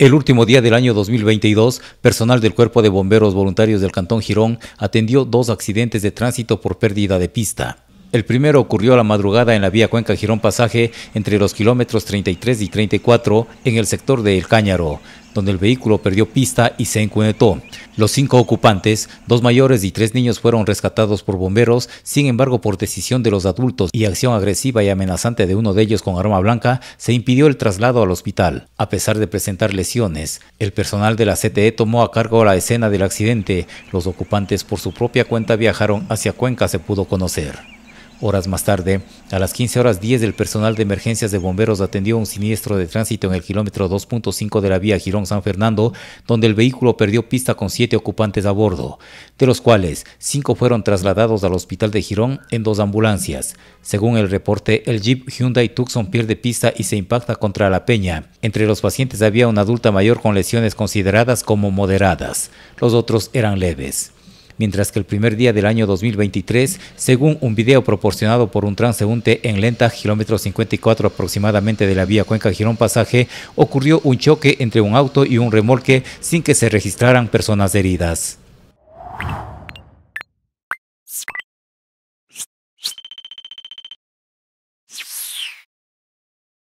El último día del año 2022, personal del Cuerpo de Bomberos Voluntarios del Cantón Girón atendió dos accidentes de tránsito por pérdida de pista. El primero ocurrió a la madrugada en la vía Cuenca Girón Pasaje entre los kilómetros 33 y 34 en el sector de El Cáñaro donde el vehículo perdió pista y se encuentró. Los cinco ocupantes, dos mayores y tres niños, fueron rescatados por bomberos, sin embargo, por decisión de los adultos y acción agresiva y amenazante de uno de ellos con arma blanca, se impidió el traslado al hospital, a pesar de presentar lesiones. El personal de la CTE tomó a cargo la escena del accidente. Los ocupantes, por su propia cuenta, viajaron hacia Cuenca, se pudo conocer. Horas más tarde, a las 15 horas 10, el personal de emergencias de bomberos atendió un siniestro de tránsito en el kilómetro 2.5 de la vía Girón-San Fernando, donde el vehículo perdió pista con siete ocupantes a bordo, de los cuales cinco fueron trasladados al hospital de Girón en dos ambulancias. Según el reporte, el Jeep Hyundai Tucson pierde pista y se impacta contra la peña. Entre los pacientes había una adulta mayor con lesiones consideradas como moderadas. Los otros eran leves mientras que el primer día del año 2023, según un video proporcionado por un transeúnte en lenta, kilómetro 54 aproximadamente de la vía Cuenca Girón Pasaje, ocurrió un choque entre un auto y un remolque sin que se registraran personas heridas.